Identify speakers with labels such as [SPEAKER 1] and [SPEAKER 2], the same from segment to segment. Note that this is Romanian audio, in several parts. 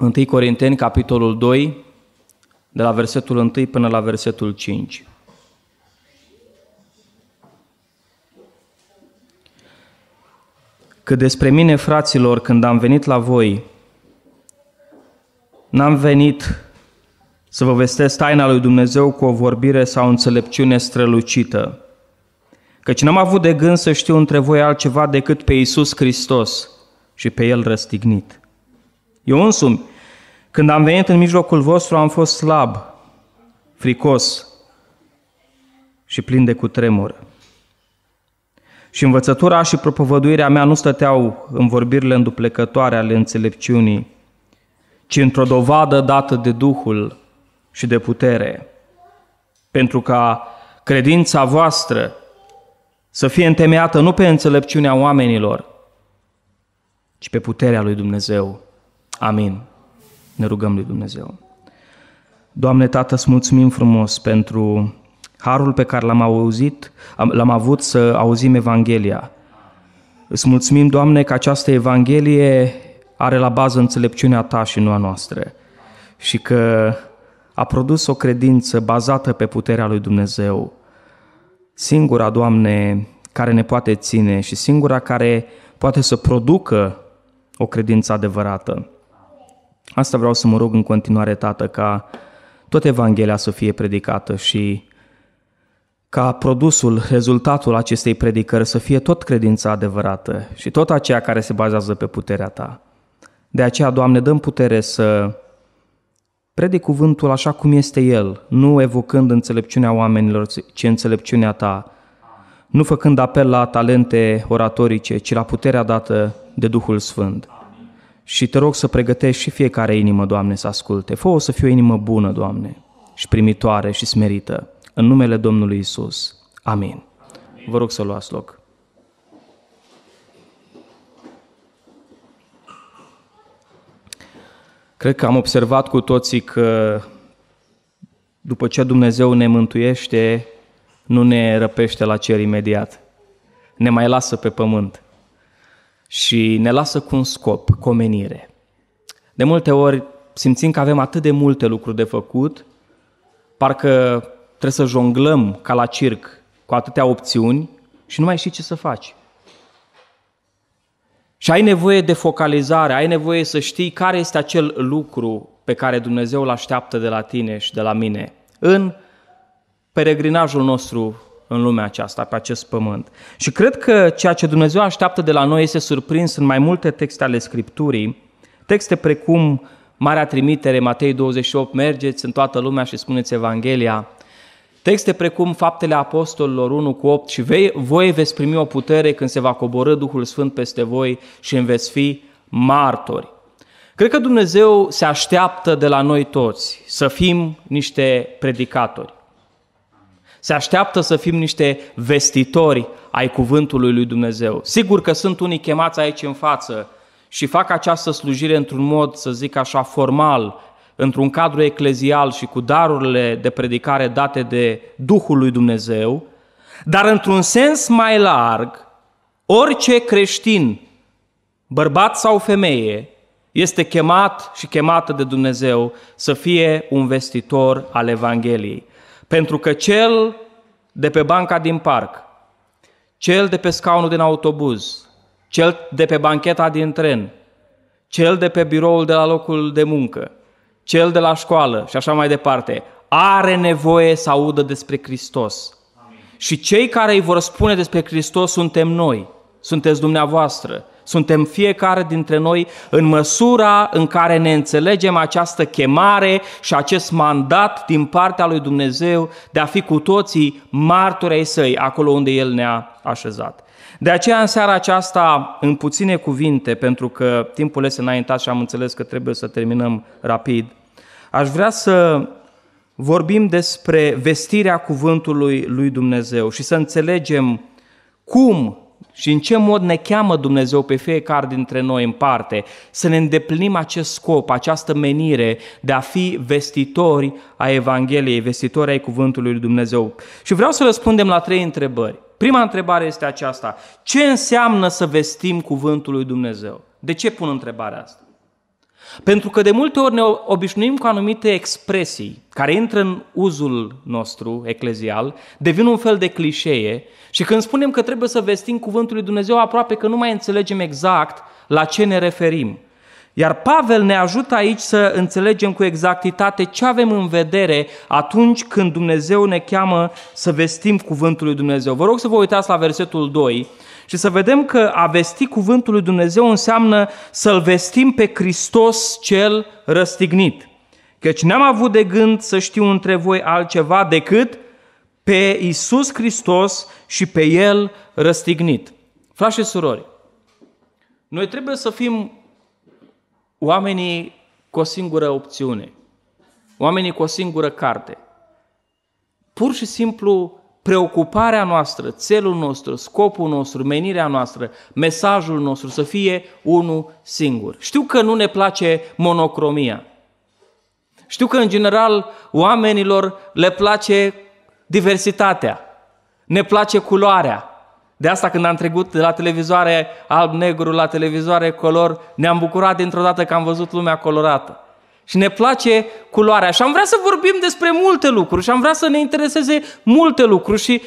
[SPEAKER 1] 1 Corinteni, capitolul 2, de la versetul 1 până la versetul 5. Că despre mine, fraților, când am venit la voi, n-am venit să vă vestesc taina lui Dumnezeu cu o vorbire sau o înțelepciune strălucită, căci n-am avut de gând să știu între voi altceva decât pe Iisus Hristos și pe El răstignit. Eu însumi, când am venit în mijlocul vostru, am fost slab, fricos și plin de cutremur. Și învățătura și propovăduirea mea nu stăteau în vorbirile înduplecătoare ale înțelepciunii, ci într-o dovadă dată de Duhul și de putere, pentru ca credința voastră să fie întemeiată nu pe înțelepciunea oamenilor, ci pe puterea lui Dumnezeu. Amin. Ne rugăm lui Dumnezeu. Doamne Tată, îți mulțumim frumos pentru harul pe care l-am auzit, l-am avut să auzim Evanghelia. Îți mulțumim, Doamne, că această Evanghelie are la bază înțelepciunea Ta și nu a noastră și că a produs o credință bazată pe puterea lui Dumnezeu, singura, Doamne, care ne poate ține și singura care poate să producă o credință adevărată. Asta vreau să mă rog în continuare, Tată, ca tot Evanghelia să fie predicată și ca produsul, rezultatul acestei predicări să fie tot credința adevărată și tot aceea care se bazează pe puterea Ta. De aceea, Doamne, dăm putere să predic cuvântul așa cum este El, nu evocând înțelepciunea oamenilor, ci înțelepciunea Ta, nu făcând apel la talente oratorice, ci la puterea dată de Duhul Sfânt. Și te rog să pregătești și fiecare inimă, Doamne, să asculte. fă să fie o inimă bună, Doamne, și primitoare și smerită. În numele Domnului Isus. Amin. Vă rog să luați loc. Cred că am observat cu toții că după ce Dumnezeu ne mântuiește, nu ne răpește la cer imediat. Ne mai lasă pe pământ și ne lasă cu un scop, cu o menire. De multe ori simțim că avem atât de multe lucruri de făcut, parcă trebuie să jonglăm ca la circ cu atâtea opțiuni și nu mai știi ce să faci. Și ai nevoie de focalizare, ai nevoie să știi care este acel lucru pe care Dumnezeu îl așteaptă de la tine și de la mine în peregrinajul nostru în lumea aceasta, pe acest pământ. Și cred că ceea ce Dumnezeu așteaptă de la noi este surprins în mai multe texte ale Scripturii, texte precum Marea Trimitere, Matei 28, mergeți în toată lumea și spuneți Evanghelia, texte precum Faptele Apostolilor 1 cu 8 și vei, voi veți primi o putere când se va coborâ Duhul Sfânt peste voi și îmi veți fi martori. Cred că Dumnezeu se așteaptă de la noi toți să fim niște predicatori. Se așteaptă să fim niște vestitori ai cuvântului lui Dumnezeu. Sigur că sunt unii chemați aici în față și fac această slujire într-un mod, să zic așa, formal, într-un cadru eclezial și cu darurile de predicare date de Duhul lui Dumnezeu, dar într-un sens mai larg, orice creștin, bărbat sau femeie, este chemat și chemată de Dumnezeu să fie un vestitor al Evangheliei. Pentru că cel de pe banca din parc, cel de pe scaunul din autobuz, cel de pe bancheta din tren, cel de pe biroul de la locul de muncă, cel de la școală și așa mai departe, are nevoie să audă despre Hristos. Amin. Și cei care îi vor spune despre Hristos suntem noi, sunteți dumneavoastră. Suntem fiecare dintre noi în măsura în care ne înțelegem această chemare și acest mandat din partea lui Dumnezeu de a fi cu toții martorei săi, acolo unde El ne-a așezat. De aceea în seara aceasta, în puține cuvinte, pentru că timpul este înaintat și am înțeles că trebuie să terminăm rapid, aș vrea să vorbim despre vestirea cuvântului lui Dumnezeu și să înțelegem cum și în ce mod ne cheamă Dumnezeu pe fiecare dintre noi în parte să ne îndeplinim acest scop, această menire de a fi vestitori a Evangheliei, vestitori ai Cuvântului lui Dumnezeu. Și vreau să răspundem la trei întrebări. Prima întrebare este aceasta. Ce înseamnă să vestim Cuvântul lui Dumnezeu? De ce pun întrebarea asta? Pentru că de multe ori ne obișnuim cu anumite expresii care intră în uzul nostru eclezial, devin un fel de clișee și când spunem că trebuie să vestim cuvântul lui Dumnezeu, aproape că nu mai înțelegem exact la ce ne referim. Iar Pavel ne ajută aici să înțelegem cu exactitate ce avem în vedere atunci când Dumnezeu ne cheamă să vestim cuvântul lui Dumnezeu. Vă rog să vă uitați la versetul 2 și să vedem că a vesti cuvântul lui Dumnezeu înseamnă să-L vestim pe Hristos cel răstignit. Căci n-am avut de gând să știu între voi altceva decât pe Isus Hristos și pe El răstignit. Frați și surori, noi trebuie să fim oamenii cu o singură opțiune, oamenii cu o singură carte. Pur și simplu preocuparea noastră, țelul nostru, scopul nostru, menirea noastră, mesajul nostru să fie unul singur. Știu că nu ne place monocromia. Știu că, în general, oamenilor le place diversitatea, ne place culoarea. De asta când am trecut de la televizoare alb-negru la televizoare color, ne-am bucurat dintr-o dată că am văzut lumea colorată și ne place culoarea. Și am vrea să vorbim despre multe lucruri și am vrea să ne intereseze multe lucruri și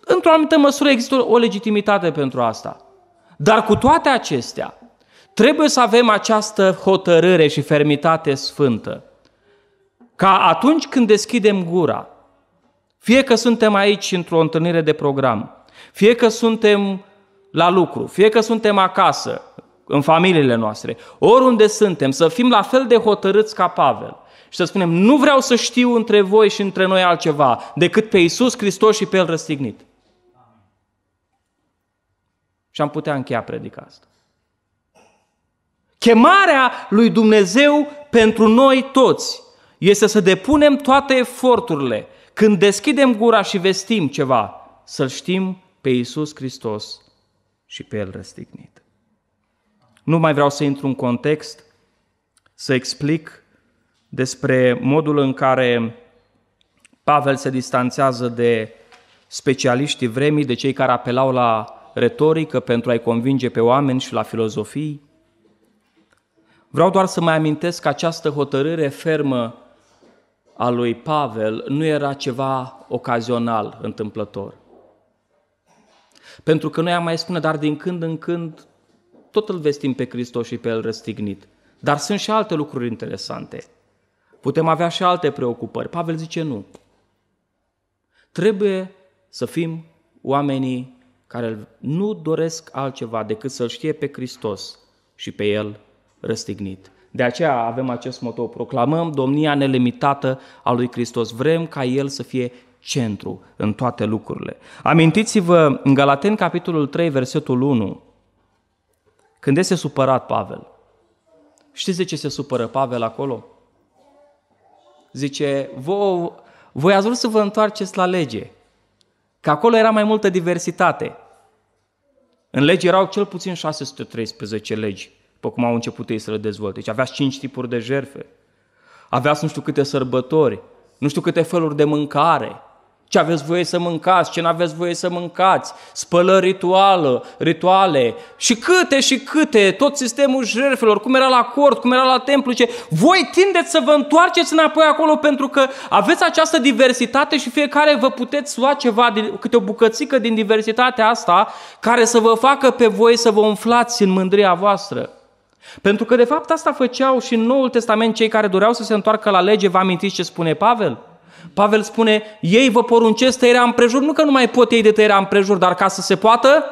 [SPEAKER 1] într-o anumită măsură există o legitimitate pentru asta. Dar cu toate acestea, trebuie să avem această hotărâre și fermitate sfântă. Ca atunci când deschidem gura, fie că suntem aici într-o întâlnire de program, fie că suntem la lucru, fie că suntem acasă, în familiile noastre, oriunde suntem, să fim la fel de hotărâți ca Pavel și să spunem, nu vreau să știu între voi și între noi altceva decât pe Iisus Hristos și pe El răstignit. Și am putea încheia predica asta. Chemarea lui Dumnezeu pentru noi toți este să depunem toate eforturile când deschidem gura și vestim ceva, să-L știm pe Iisus Hristos și pe El răstignit. Nu mai vreau să intru în context, să explic despre modul în care Pavel se distanțează de specialiștii vremii, de cei care apelau la retorică pentru a-i convinge pe oameni și la filozofii. Vreau doar să mai amintesc că această hotărâre fermă a lui Pavel nu era ceva ocazional, întâmplător. Pentru că noi am mai spune, dar din când în când tot îl vestim pe Hristos și pe el răstignit. Dar sunt și alte lucruri interesante. Putem avea și alte preocupări. Pavel zice nu. Trebuie să fim oamenii care nu doresc altceva decât să-L știe pe Hristos și pe El răstignit. De aceea avem acest motto, proclamăm domnia nelimitată a lui Hristos. Vrem ca El să fie centru în toate lucrurile. Amintiți-vă în Galaten capitolul 3, versetul 1, când este supărat Pavel, știți de ce se supără Pavel acolo? Zice, voi, voi ați vrut să vă întoarceți la lege, că acolo era mai multă diversitate. În lege erau cel puțin 613 legi, după cum au început ei să le dezvolte. Deci aveați 5 tipuri de jerfe, aveați nu știu câte sărbători, nu știu câte feluri de mâncare, ce aveți voie să mâncați, ce nu aveți voie să mâncați, spălări rituală, rituale și câte și câte, tot sistemul jertfelor, cum era la cort, cum era la templu, ce voi tindeți să vă întoarceți înapoi acolo pentru că aveți această diversitate și fiecare vă puteți lua ceva, câte o bucățică din diversitatea asta care să vă facă pe voi să vă umflați în mândria voastră. pentru că de fapt asta făceau și în Noul Testament cei care doreau să se întoarcă la lege, vă amintiți ce spune Pavel? Pavel spune, ei vă poruncesc tăierea împrejur, nu că nu mai pot ei de tăierea împrejur, dar ca să se poată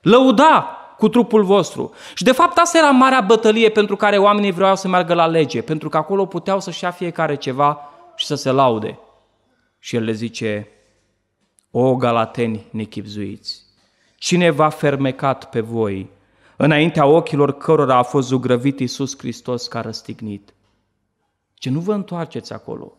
[SPEAKER 1] lăuda cu trupul vostru. Și de fapt asta era marea bătălie pentru care oamenii vreau să meargă la lege, pentru că acolo puteau să-și ia fiecare ceva și să se laude. Și el le zice, o galateni nechipzuiți, cine v-a fermecat pe voi înaintea ochilor cărora a fost zugrăvit Iisus Hristos ca răstignit? Ce nu vă întoarceți acolo,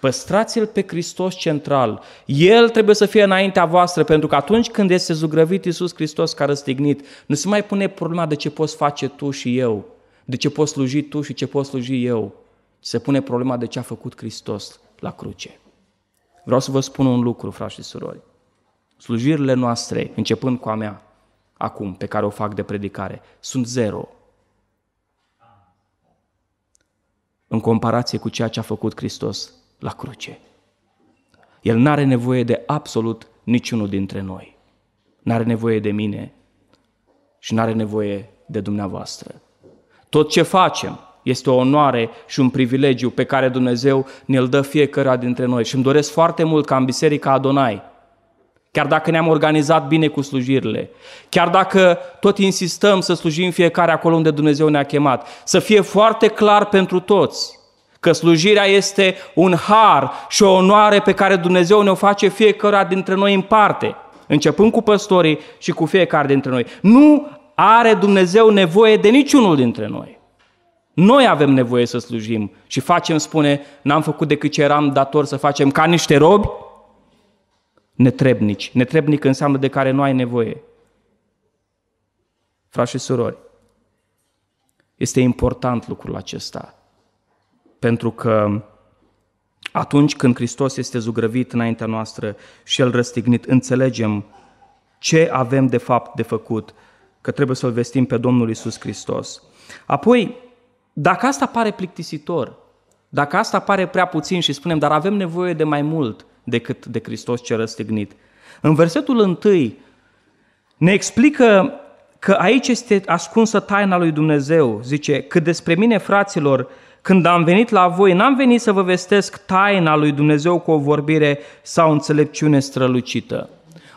[SPEAKER 1] Păstrați-L pe Hristos central. El trebuie să fie înaintea voastră, pentru că atunci când este zugrăvit Iisus Hristos care răstignit, nu se mai pune problema de ce poți face tu și eu, de ce poți sluji tu și ce poți sluji eu. Se pune problema de ce a făcut Hristos la cruce. Vreau să vă spun un lucru, frați și surori. Slujirile noastre, începând cu a mea, acum, pe care o fac de predicare, sunt zero. În comparație cu ceea ce a făcut Hristos la cruce. El n are nevoie de absolut niciunul dintre noi. n are nevoie de mine și n are nevoie de dumneavoastră. Tot ce facem este o onoare și un privilegiu pe care Dumnezeu ne-l dă fiecare dintre noi. Și îmi doresc foarte mult ca în Biserica Adonai, chiar dacă ne-am organizat bine cu slujirile, chiar dacă tot insistăm să slujim fiecare acolo unde Dumnezeu ne-a chemat, să fie foarte clar pentru toți că slujirea este un har și o onoare pe care Dumnezeu ne-o face fiecare dintre noi în parte, începând cu păstorii și cu fiecare dintre noi. Nu are Dumnezeu nevoie de niciunul dintre noi. Noi avem nevoie să slujim și facem, spune, n-am făcut decât ce eram dator să facem ca niște robi netrebnici. Netrebnic înseamnă de care nu ai nevoie. Frați și surori, este important lucrul acesta. Pentru că atunci când Hristos este zugrăvit înaintea noastră și El răstignit, înțelegem ce avem de fapt de făcut, că trebuie să-L vestim pe Domnul Isus Hristos. Apoi, dacă asta pare plictisitor, dacă asta pare prea puțin și spunem, dar avem nevoie de mai mult decât de Hristos cel răstignit. În versetul 1 ne explică că aici este ascunsă taina lui Dumnezeu. Zice, că despre mine, fraților, când am venit la voi, n-am venit să vă vestesc taina lui Dumnezeu cu o vorbire sau înțelepciune strălucită.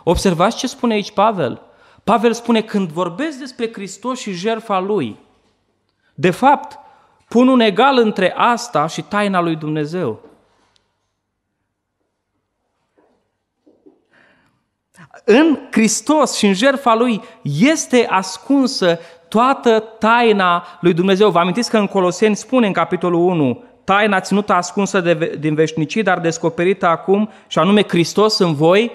[SPEAKER 1] Observați ce spune aici Pavel. Pavel spune, când vorbesc despre Hristos și jertfa Lui, de fapt, pun un egal între asta și taina lui Dumnezeu. În Hristos și în jertfa Lui este ascunsă toată taina lui Dumnezeu. Vă amintiți că în Coloseni spune în capitolul 1, taina ținută ascunsă de, din veșnicii, dar descoperită acum, și anume Hristos în voi,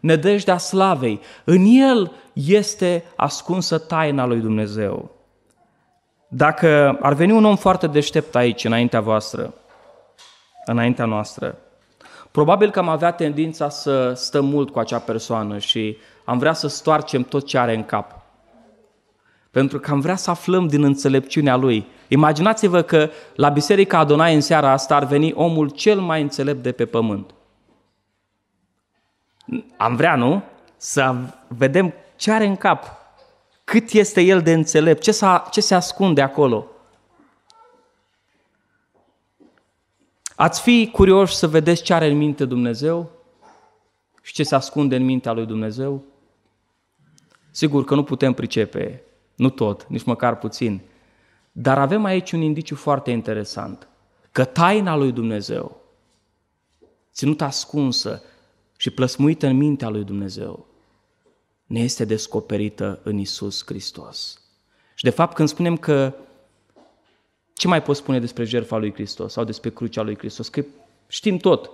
[SPEAKER 1] nădejdea slavei. În El este ascunsă taina lui Dumnezeu. Dacă ar veni un om foarte deștept aici, înaintea voastră, înaintea noastră, probabil că am avea tendința să stăm mult cu acea persoană și am vrea să stoarcem tot ce are în cap pentru că am vrea să aflăm din înțelepciunea lui. Imaginați-vă că la Biserica Adonai în seara asta ar veni omul cel mai înțelept de pe pământ. Am vrea, nu? Să vedem ce are în cap, cât este el de înțelept, ce, s-a, ce se ascunde acolo. Ați fi curioși să vedeți ce are în minte Dumnezeu și ce se ascunde în mintea lui Dumnezeu? Sigur că nu putem pricepe nu tot, nici măcar puțin. Dar avem aici un indiciu foarte interesant. Că taina lui Dumnezeu, ținută ascunsă și plăsmuită în mintea lui Dumnezeu, ne este descoperită în Isus Hristos. Și de fapt când spunem că ce mai poți spune despre jertfa lui Hristos sau despre crucea lui Hristos? Că știm tot.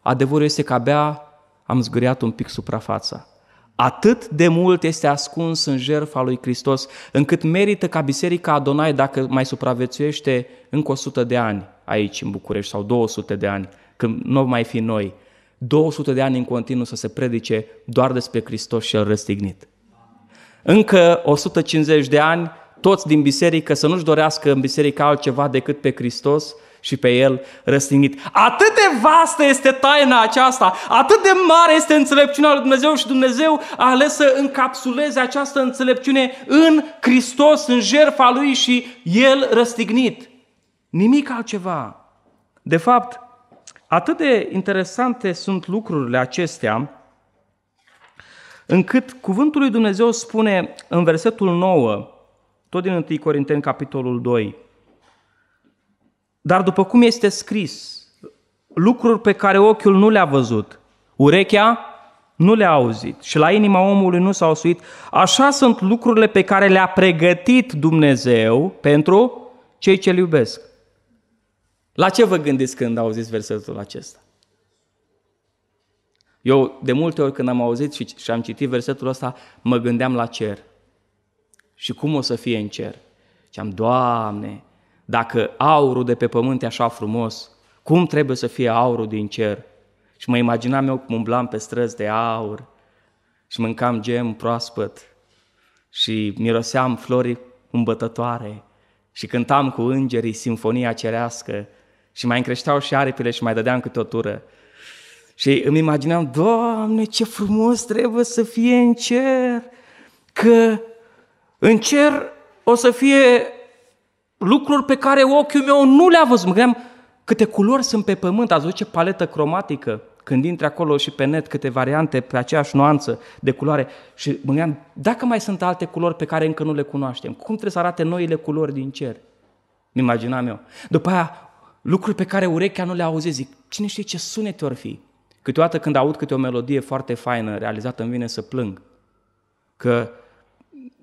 [SPEAKER 1] Adevărul este că abia am zgâriat un pic suprafața. Atât de mult este ascuns în jertfa lui Hristos, încât merită ca Biserica Adonai, dacă mai supraviețuiește încă 100 de ani aici în București sau 200 de ani, când nu mai fi noi, 200 de ani în continuu să se predice doar despre Hristos și El răstignit. Încă 150 de ani, toți din biserică să nu-și dorească în biserică altceva decât pe Hristos și pe el răstignit. Atât de vastă este taina aceasta, atât de mare este înțelepciunea lui Dumnezeu și Dumnezeu a ales să încapsuleze această înțelepciune în Hristos, în jertfa lui și el răstignit. Nimic altceva. De fapt, atât de interesante sunt lucrurile acestea, încât cuvântul lui Dumnezeu spune în versetul 9, tot din 1 Corinteni, capitolul 2, dar după cum este scris, lucruri pe care ochiul nu le-a văzut, urechea nu le-a auzit și la inima omului nu s-a osuit, așa sunt lucrurile pe care le-a pregătit Dumnezeu pentru cei ce-L iubesc. La ce vă gândiți când auziți versetul acesta? Eu de multe ori când am auzit și, și am citit versetul ăsta, mă gândeam la cer. Și cum o să fie în cer? Și am, Doamne, dacă aurul de pe pământ e așa frumos, cum trebuie să fie aurul din cer? Și mă imaginam eu cum umblam pe străzi de aur și mâncam gem proaspăt și miroseam flori îmbătătoare și cântam cu îngerii simfonia cerească și mai încreșteau și aripile și mai dădeam câte o tură. Și îmi imagineam, Doamne, ce frumos trebuie să fie în cer, că în cer o să fie lucruri pe care ochiul meu nu le-a văzut. Mă gândeam câte culori sunt pe pământ, ați văzut ce paletă cromatică, când intri acolo și pe net câte variante pe aceeași nuanță de culoare și mă gândeam, dacă mai sunt alte culori pe care încă nu le cunoaștem, cum trebuie să arate noile culori din cer? Îmi imaginam eu. După aia, lucruri pe care urechea nu le auzi, zic, cine știe ce sunete ori fi? Câteodată când aud câte o melodie foarte faină realizată, îmi vine să plâng. Că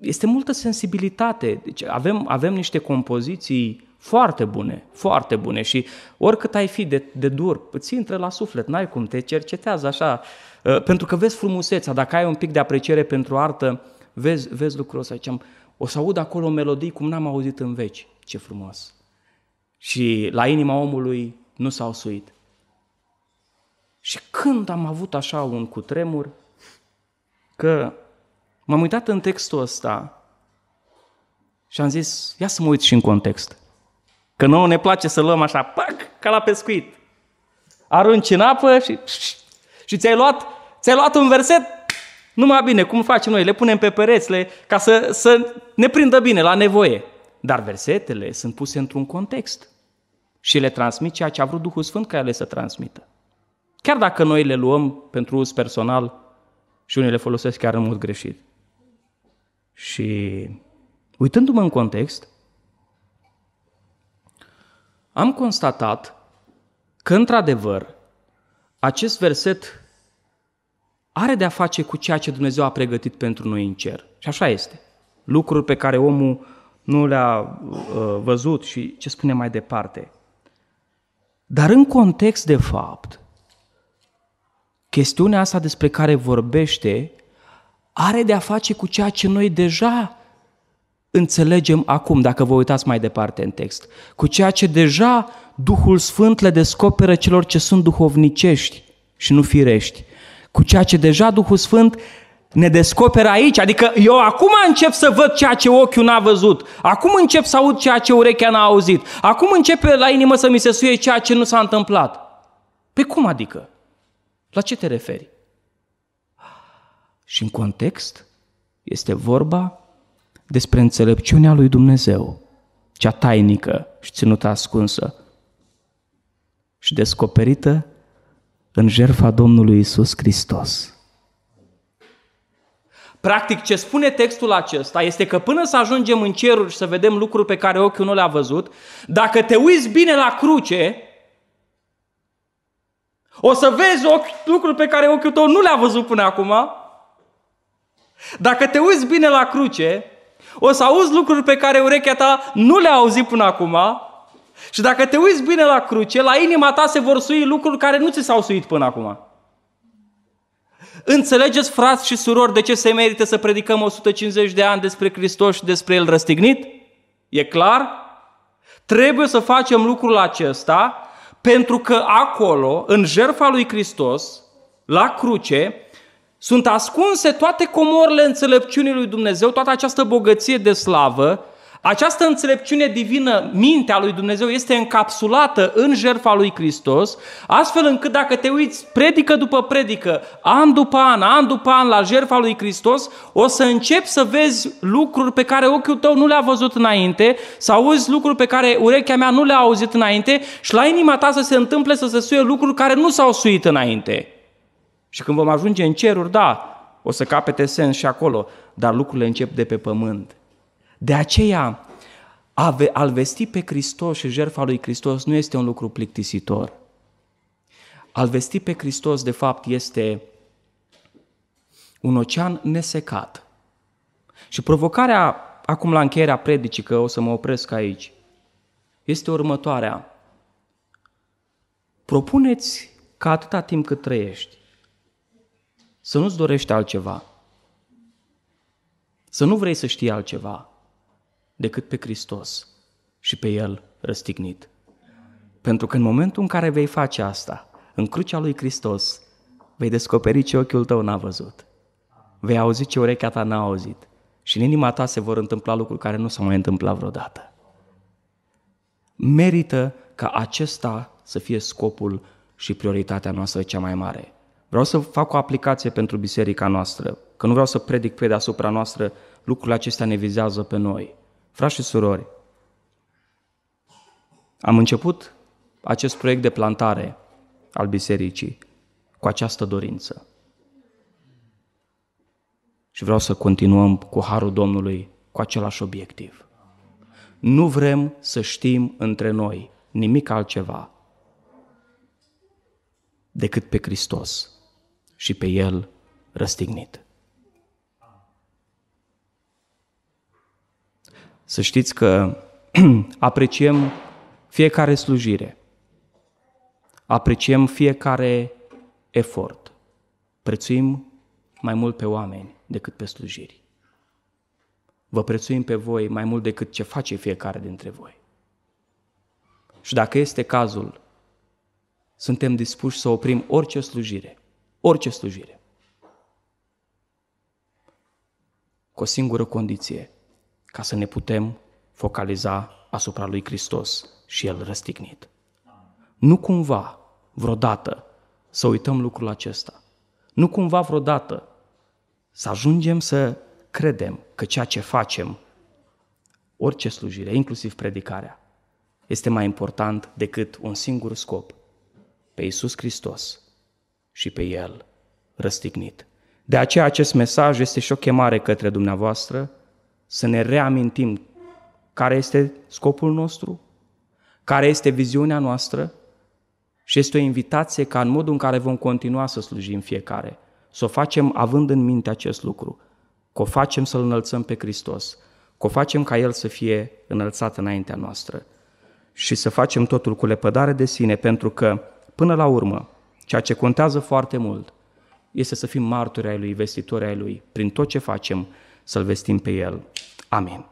[SPEAKER 1] este multă sensibilitate. Deci avem, avem niște compoziții foarte bune, foarte bune și oricât ai fi de, de dur, îți intră la suflet, n-ai cum, te cercetează așa, uh, pentru că vezi frumusețea, dacă ai un pic de apreciere pentru artă, vezi, vezi lucrul ăsta, ziceam, o să aud acolo melodii cum n-am auzit în veci, ce frumos. Și la inima omului nu s-au suit. Și când am avut așa un cutremur, că M-am uitat în textul ăsta și am zis, ia să mă uit și în context. Că nouă ne place să luăm așa, pac, ca la pescuit. Arunci în apă și, și ți-ai luat, ți-ai luat un verset numai bine, cum facem noi, le punem pe le, ca să, să ne prindă bine la nevoie. Dar versetele sunt puse într-un context și le transmit ceea ce a vrut Duhul Sfânt ca ele să transmită. Chiar dacă noi le luăm pentru uz personal și unii le folosesc chiar în mod greșit. Și uitându-mă în context, am constatat că, într-adevăr, acest verset are de-a face cu ceea ce Dumnezeu a pregătit pentru noi în cer. Și așa este. Lucruri pe care omul nu le-a uh, văzut și ce spune mai departe. Dar în context de fapt, chestiunea asta despre care vorbește are de a face cu ceea ce noi deja înțelegem acum, dacă vă uitați mai departe în text, cu ceea ce deja Duhul Sfânt le descoperă celor ce sunt duhovnicești și nu firești, cu ceea ce deja Duhul Sfânt ne descoperă aici, adică eu acum încep să văd ceea ce ochiul n-a văzut, acum încep să aud ceea ce urechea n-a auzit, acum începe la inimă să mi se suie ceea ce nu s-a întâmplat. Pe păi cum adică? La ce te referi? Și în context este vorba despre înțelepciunea lui Dumnezeu, cea tainică și ținută ascunsă și descoperită în jertfa Domnului Isus Hristos. Practic, ce spune textul acesta este că până să ajungem în cerul și să vedem lucruri pe care ochiul nu le-a văzut, dacă te uiți bine la cruce, o să vezi ochi, lucruri pe care ochiul tău nu le-a văzut până acum dacă te uiți bine la cruce, o să auzi lucruri pe care urechea ta nu le-a auzit până acum și dacă te uiți bine la cruce, la inima ta se vor sui lucruri care nu ți s-au suit până acum. Înțelegeți, frați și surori, de ce se merită să predicăm 150 de ani despre Hristos și despre El răstignit? E clar? Trebuie să facem lucrul acesta pentru că acolo, în jertfa lui Hristos, la cruce, sunt ascunse toate comorile înțelepciunii lui Dumnezeu, toată această bogăție de slavă, această înțelepciune divină, mintea lui Dumnezeu, este încapsulată în jertfa lui Hristos, astfel încât dacă te uiți predică după predică, an după an, an după an la jertfa lui Hristos, o să începi să vezi lucruri pe care ochiul tău nu le-a văzut înainte, să auzi lucruri pe care urechea mea nu le-a auzit înainte și la inima ta să se întâmple să se suie lucruri care nu s-au suit înainte. Și când vom ajunge în ceruri, da, o să capete sens și acolo, dar lucrurile încep de pe pământ. De aceea, al vesti pe Hristos și jertfa lui Hristos nu este un lucru plictisitor. Al vesti pe Hristos, de fapt, este un ocean nesecat. Și provocarea, acum la încheierea predicii, că o să mă opresc aici, este următoarea. Propuneți ca atâta timp cât trăiești, să nu-ți dorești altceva, să nu vrei să știi altceva decât pe Hristos și pe El răstignit. Pentru că în momentul în care vei face asta, în crucea lui Hristos, vei descoperi ce ochiul tău n-a văzut. Vei auzi ce urechea ta n-a auzit. Și în inima ta se vor întâmpla lucruri care nu s-au mai întâmplat vreodată. Merită ca acesta să fie scopul și prioritatea noastră cea mai mare. Vreau să fac o aplicație pentru biserica noastră, că nu vreau să predic pe deasupra noastră lucrurile acestea ne vizează pe noi. Frați și surori, am început acest proiect de plantare al bisericii cu această dorință. Și vreau să continuăm cu harul Domnului cu același obiectiv. Nu vrem să știm între noi nimic altceva decât pe Hristos și pe el răstignit. Să știți că apreciem fiecare slujire, apreciem fiecare efort, prețuim mai mult pe oameni decât pe slujiri. Vă prețuim pe voi mai mult decât ce face fiecare dintre voi. Și dacă este cazul, suntem dispuși să oprim orice slujire Orice slujire. Cu o singură condiție, ca să ne putem focaliza asupra lui Hristos și El răstignit. Nu cumva, vreodată, să uităm lucrul acesta. Nu cumva vreodată să ajungem să credem că ceea ce facem, orice slujire, inclusiv predicarea, este mai important decât un singur scop, pe Iisus Hristos și pe El răstignit. De aceea acest mesaj este și o chemare către dumneavoastră să ne reamintim care este scopul nostru, care este viziunea noastră și este o invitație ca în modul în care vom continua să slujim fiecare, să o facem având în minte acest lucru, că o facem să-L înălțăm pe Hristos, că o facem ca El să fie înălțat înaintea noastră și să facem totul cu lepădare de sine, pentru că, până la urmă, Ceea ce contează foarte mult este să fim martori ai Lui, vestitori ai Lui, prin tot ce facem, să-L vestim pe El. Amin.